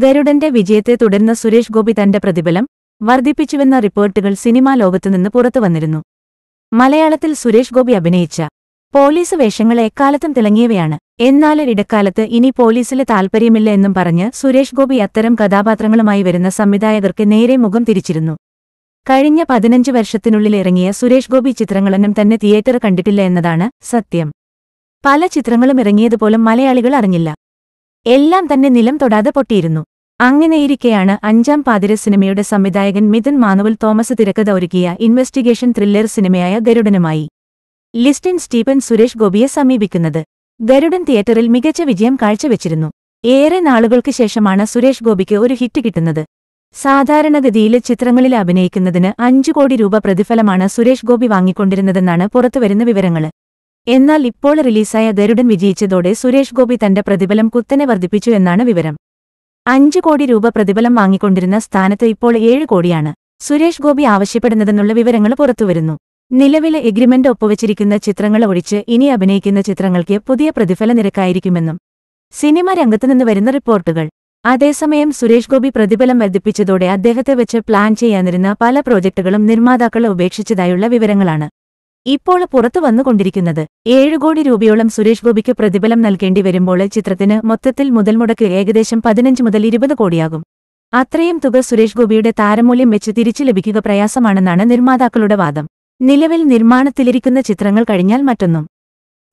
ഗരുഡന്റെ വിജയത്തെ തുടർന്ന് സുരേഷ് ഗോപി തന്റെ പ്രതിഫലം വർദ്ധിപ്പിച്ചുവെന്ന റിപ്പോർട്ടുകൾ സിനിമാ ലോകത്തുനിന്ന് പുറത്തുവന്നിരുന്നു മലയാളത്തിൽ സുരേഷ് ഗോപി അഭിനയിച്ച പോലീസ് വേഷങ്ങൾ എക്കാലത്തും തിളങ്ങിയവയാണ് ഇടക്കാലത്ത് ഇനി പോലീസിലെ താൽപ്പര്യമില്ല എന്നും പറഞ്ഞ് സുരേഷ് ഗോപി അത്തരം കഥാപാത്രങ്ങളുമായി വരുന്ന സംവിധായകർക്ക് നേരെ മുഖം തിരിച്ചിരുന്നു കഴിഞ്ഞ പതിനഞ്ച് വർഷത്തിനുള്ളിൽ ഇറങ്ങിയ സുരേഷ് ഗോപി ചിത്രങ്ങളൊന്നും തന്നെ തിയേറ്റർ കണ്ടിട്ടില്ല എന്നതാണ് സത്യം പല ചിത്രങ്ങളും ഇറങ്ങിയതുപോലും മലയാളികൾ അറിഞ്ഞില്ല എല്ലാം തന്നെ നിലം തൊടാതെ പൊട്ടിയിരുന്നു അങ്ങനെയിരിക്കെയാണ് അഞ്ചാം പാതിര സിനിമയുടെ സംവിധായകൻ മിഥുൻ മാനുവൽ തോമസ് തിരക്കഥ ഒരുക്കിയ ഇൻവെസ്റ്റിഗേഷൻ ത്രില്ലർ സിനിമയായ ഗരുഡനുമായി ലിസ്റ്റിൻ സ്റ്റീഫൻ സുരേഷ് ഗോപിയെ സമീപിക്കുന്നത് ഗരുഡൻ തിയേറ്ററിൽ മികച്ച വിജയം കാഴ്ചവെച്ചിരുന്നു ഏറെ നാളുകൾക്ക് ശേഷമാണ് സുരേഷ് ഗോപിക്ക് ഒരു ഹിറ്റ് കിട്ടുന്നത് സാധാരണഗതിയിൽ ചിത്രങ്ങളിൽ അഭിനയിക്കുന്നതിന് അഞ്ചു കോടി രൂപ പ്രതിഫലമാണ് സുരേഷ് ഗോപി വാങ്ങിക്കൊണ്ടിരുന്നതെന്നാണ് പുറത്തുവരുന്ന വിവരങ്ങൾ എന്നാൽ ഇപ്പോൾ റിലീസായ ദരുഡൻ വിജയിച്ചതോടെ സുരേഷ് ഗോപി തന്റെ പ്രതിഫലം കുത്തനെ വർദ്ധിപ്പിച്ചു എന്നാണ് വിവരം അഞ്ചു കോടി രൂപ പ്രതിഫലം വാങ്ങിക്കൊണ്ടിരുന്ന സ്ഥാനത്ത് ഇപ്പോൾ ഏഴ് കോടിയാണ് സുരേഷ് ഗോപി ആവശ്യപ്പെടുന്നതെന്നുള്ള വിവരങ്ങൾ പുറത്തുവരുന്നു നിലവിലെ എഗ്രിമെന്റ് ഒപ്പുവച്ചിരിക്കുന്ന ചിത്രങ്ങൾ ഒഴിച്ച് ഇനി അഭിനയിക്കുന്ന ചിത്രങ്ങൾക്ക് പുതിയ പ്രതിഫല നിരക്കായിരിക്കുമെന്നും സിനിമ രംഗത്തുനിന്ന് വരുന്ന റിപ്പോർട്ടുകൾ അതേസമയം സുരേഷ് ഗോപി പ്രതിഫലം വർദ്ധിപ്പിച്ചതോടെ അദ്ദേഹത്തെ വെച്ച് പ്ലാൻ ചെയ്യാനിരുന്ന പല പ്രോജക്ടുകളും നിർമ്മാതാക്കളെ ഉപേക്ഷിച്ചതായുള്ള വിവരങ്ങളാണ് ഇപ്പോൾ പുറത്തു വന്നുകൊണ്ടിരിക്കുന്നത് ഏഴു കോടി രൂപയോളം സുരേഷ് ഗോപിക്ക് പ്രതിഫലം നൽകേണ്ടി വരുമ്പോൾ ചിത്രത്തിന് മൊത്തത്തിൽ മുതൽമുടക്ക് ഏകദേശം പതിനഞ്ച് മുതൽ ഇരുപത് കോടിയാകും അത്രയും തുക സുരേഷ് ഗോപിയുടെ താരമൂല്യം വെച്ച് തിരിച്ചു ലഭിക്കുക പ്രയാസമാണെന്നാണ് നിർമ്മാതാക്കളുടെ വാദം നിലവിൽ നിർമ്മാണത്തിലിരിക്കുന്ന ചിത്രങ്ങൾ കഴിഞ്ഞാൽ മറ്റൊന്നും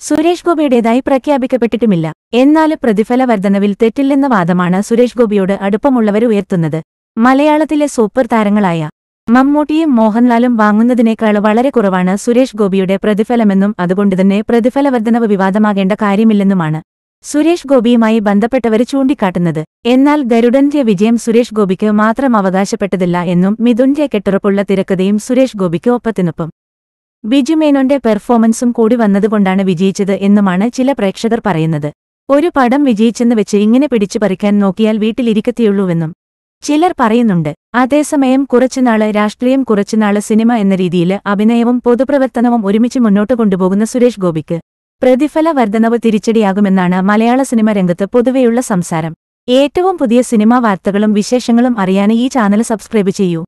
സുരേഷ് ഗോപിയുടേതായി പ്രഖ്യാപിക്കപ്പെട്ടിട്ടുമില്ല എന്നാൽ പ്രതിഫല വർധനവിൽ തെറ്റില്ലെന്ന വാദമാണ് സുരേഷ് ഗോപിയോട് അടുപ്പമുള്ളവർ ഉയർത്തുന്നത് മലയാളത്തിലെ സൂപ്പർ താരങ്ങളായ മമ്മൂട്ടിയും മോഹൻലാലും വാങ്ങുന്നതിനേക്കാൾ വളരെ കുറവാണ് സുരേഷ് ഗോപിയുടെ പ്രതിഫലമെന്നും അതുകൊണ്ടുതന്നെ പ്രതിഫല വർധനവ് വിവാദമാകേണ്ട കാര്യമില്ലെന്നുമാണ് സുരേഷ് ഗോപിയുമായി ബന്ധപ്പെട്ടവര് ചൂണ്ടിക്കാട്ടുന്നത് എന്നാൽ ഗരുഡന്റെ വിജയം സുരേഷ് ഗോപിക്ക് മാത്രം അവകാശപ്പെട്ടതില്ല എന്നും മിഥുന്റെ കെട്ടുറപ്പുള്ള തിരക്കഥയും സുരേഷ് ഗോപിക്ക് ഒപ്പത്തിനൊപ്പം ബിജുമേനോന്റെ പെർഫോമൻസും കൂടി വന്നതുകൊണ്ടാണ് വിജയിച്ചത് എന്നുമാണ് ചില പ്രേക്ഷകർ പറയുന്നത് ഒരു പടം വിജയിച്ചെന്ന് വെച്ച് ഇങ്ങനെ പിടിച്ചു പറിക്കാൻ നോക്കിയാൽ വീട്ടിലിരിക്കത്തിയുള്ളൂവെന്നും ചിലർ പറയുന്നുണ്ട് അതേസമയം കുറച്ചുനാള് രാഷ്ട്രീയം കുറച്ചുനാള് സിനിമ എന്ന രീതിയിൽ അഭിനയവും പൊതുപ്രവർത്തനവും ഒരുമിച്ച് മുന്നോട്ട് കൊണ്ടുപോകുന്ന സുരേഷ് ഗോപിക്ക് പ്രതിഫല വർധനവ് തിരിച്ചടിയാകുമെന്നാണ് മലയാള സിനിമ രംഗത്ത് പൊതുവെയുള്ള സംസാരം ഏറ്റവും പുതിയ സിനിമാ വാർത്തകളും വിശേഷങ്ങളും അറിയാൻ ഈ ചാനൽ സബ്സ്ക്രൈബ് ചെയ്യൂ